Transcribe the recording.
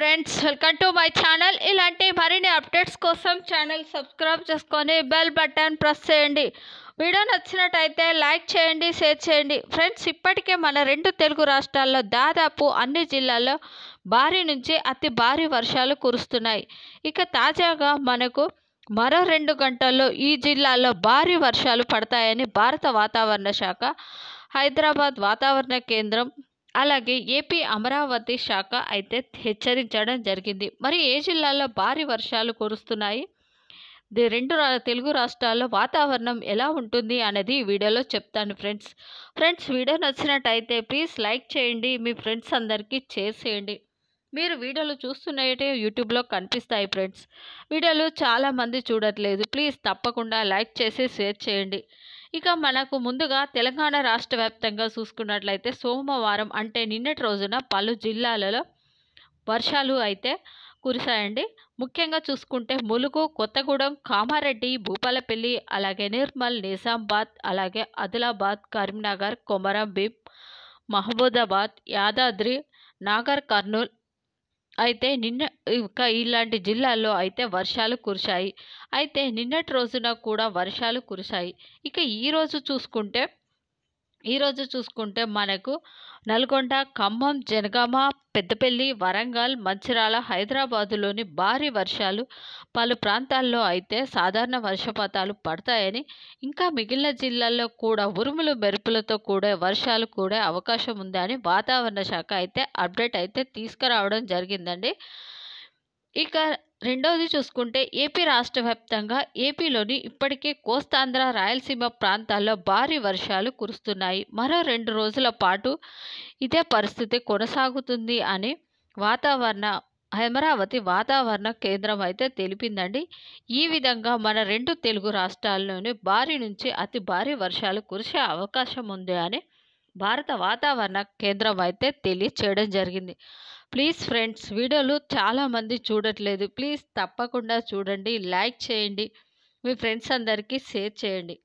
friends welcome to my channel ఇలాంటి మరిన్ని updates కోసం ఛానల్ సబ్స్క్రైబ్ చేసుకొని బెల్ బటన్ ప్రెస్ చేయండి వీడియో నచ్చినట్టయితే లైక్ చేయండి షేర్ చేయండి ఫ్రెండ్స్ ఇప్పటికే మన రెండు తెలుగు రాష్ట్రాల్లో దాదాపు అన్ని జిల్లాల్లో భారీ నుంచి అతి భారీ వర్షాలు కురుస్తున్నాయి ఇక తాజాగా మనకు మరో రెండు గంటల్లో ఈ జిల్లాలో భారీ వర్షాలు పడతాయని భారత వాతావరణ శాఖ హైదరాబాద్ వాతావరణ కేంద్రం అలాగే ఏపీ అమరావతి శాఖ అయితే హెచ్చరించడం జరిగింది మరి ఏ జిల్లాల్లో భారీ వర్షాలు కురుస్తున్నాయి రెండు తెలుగు రాష్ట్రాల్లో వాతావరణం ఎలా ఉంటుంది అనేది ఈ వీడియోలో చెప్తాను ఫ్రెండ్స్ ఫ్రెండ్స్ వీడియో నచ్చినట్టయితే ప్లీజ్ లైక్ చేయండి మీ ఫ్రెండ్స్ అందరికీ చేసేయండి మీరు వీడియోలు చూస్తున్నట్టే యూట్యూబ్లో కనిపిస్తాయి ఫ్రెండ్స్ వీడియోలు చాలామంది చూడట్లేదు ప్లీజ్ తప్పకుండా లైక్ చేసి షేర్ చేయండి ఇక మనకు ముందుగా తెలంగాణ రాష్ట్ర వ్యాప్తంగా చూసుకున్నట్లయితే సోమవారం అంటే నిన్నటి రోజున పలు జిల్లాలలో వర్షాలు అయితే కురిశాయండి ముఖ్యంగా చూసుకుంటే ములుగు కొత్తగూడెం కామారెడ్డి భూపాలపల్లి అలాగే నిర్మల్ నిజామాబాద్ అలాగే ఆదిలాబాద్ కరీంనగర్ కొమరం భీం మహబూదాబాద్ యాదాద్రి నాగర్ కర్నూల్ అయితే నిన్న ఇంకా ఇలాంటి జిల్లాల్లో అయితే వర్షాలు కురిశాయి అయితే నిన్నటి రోజున కూడా వర్షాలు కురిశాయి ఇక ఈరోజు చూసుకుంటే ఈరోజు చూసుకుంటే మనకు నల్గొండ ఖమ్మం జనగామ పెద్దపల్లి వరంగల్ మంచిరాల హైదరాబాదులోని భారీ వర్షాలు పలు ప్రాంతాల్లో అయితే సాధారణ వర్షపాతాలు పడతాయని ఇంకా మిగిలిన జిల్లాల్లో కూడా ఉరుములు మెరుపులతో కూడా వర్షాలు కూడా అవకాశం ఉందని వాతావరణ శాఖ అయితే అప్డేట్ అయితే తీసుకురావడం జరిగిందండి ఇక రెండవది చూసుకుంటే ఏపీ రాష్ట్ర వ్యాప్తంగా ఏపీలోని ఇప్పటికే కోస్తాంధ్ర రాయలసీమ ప్రాంతాల్లో భారీ వర్షాలు కురుస్తున్నాయి మరో రెండు రోజుల పాటు ఇదే పరిస్థితి కొనసాగుతుంది అని వాతావరణ అమరావతి వాతావరణ కేంద్రం అయితే తెలిపిందండి ఈ విధంగా మన రెండు తెలుగు రాష్ట్రాల్లోనే భారీ నుంచి అతి భారీ వర్షాలు కురిసే అవకాశం ఉంది అని భారత వాతావరణ కేంద్రం అయితే తెలియచేయడం జరిగింది ప్లీజ్ ఫ్రెండ్స్ వీడియోలు చాలామంది చూడట్లేదు ప్లీజ్ తప్పకుండా చూడండి లైక్ చేయండి మీ ఫ్రెండ్స్ అందరికీ షేర్ చేయండి